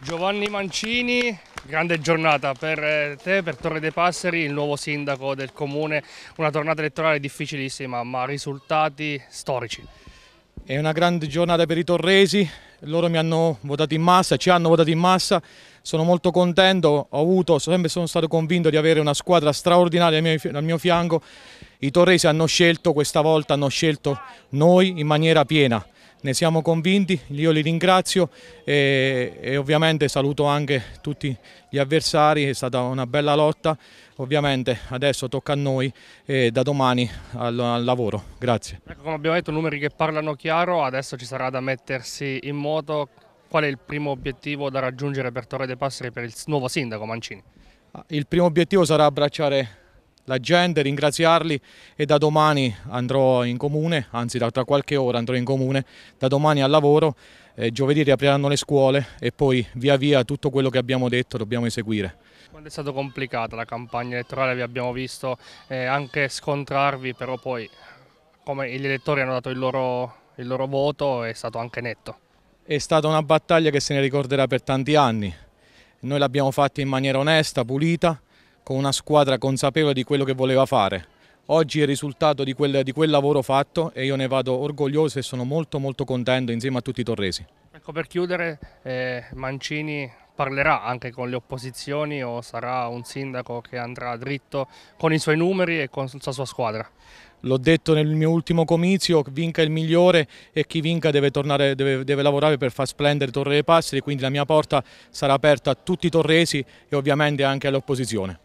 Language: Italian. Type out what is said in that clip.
Giovanni Mancini, grande giornata per eh, te, per Torre dei Passeri, il nuovo sindaco del comune, una tornata elettorale difficilissima ma risultati storici. È una grande giornata per i torresi, loro mi hanno votato in massa, ci hanno votato in massa, sono molto contento, ho avuto, sempre sono stato convinto di avere una squadra straordinaria al mio, al mio fianco, i torresi hanno scelto, questa volta hanno scelto noi in maniera piena ne siamo convinti, io li ringrazio e, e, ovviamente saluto anche tutti gli avversari, è stata una bella lotta, ovviamente adesso tocca a noi e da domani al, al lavoro, grazie. Ecco, come abbiamo detto numeri che parlano chiaro, adesso ci sarà da mettersi in moto, qual è il primo obiettivo da raggiungere per Torre dei Passeri per il nuovo sindaco Mancini? Ah, il primo obiettivo sarà abbracciare la gente, ringraziarli e da domani andrò in comune, anzi da, tra qualche ora andrò in comune, da domani al lavoro, eh, giovedì riapriranno le scuole e poi via via tutto quello che abbiamo detto dobbiamo eseguire. Quando è stata complicata la campagna elettorale vi abbiamo visto eh, anche scontrarvi, però poi come gli elettori hanno dato il loro, il loro voto è stato anche netto. È stata una battaglia che se ne ricorderà per tanti anni, noi l'abbiamo fatta in maniera onesta, pulita, con una squadra consapevole di quello che voleva fare. Oggi è il risultato di quel, di quel lavoro fatto e io ne vado orgoglioso e sono molto molto contento insieme a tutti i torresi. Ecco per chiudere eh, Mancini parlerà anche con le opposizioni o sarà un sindaco che andrà dritto con i suoi numeri e con la sua squadra? L'ho detto nel mio ultimo comizio, vinca il migliore e chi vinca deve, tornare, deve, deve lavorare per far splendere Torre dei Passeri, quindi la mia porta sarà aperta a tutti i torresi e ovviamente anche all'opposizione.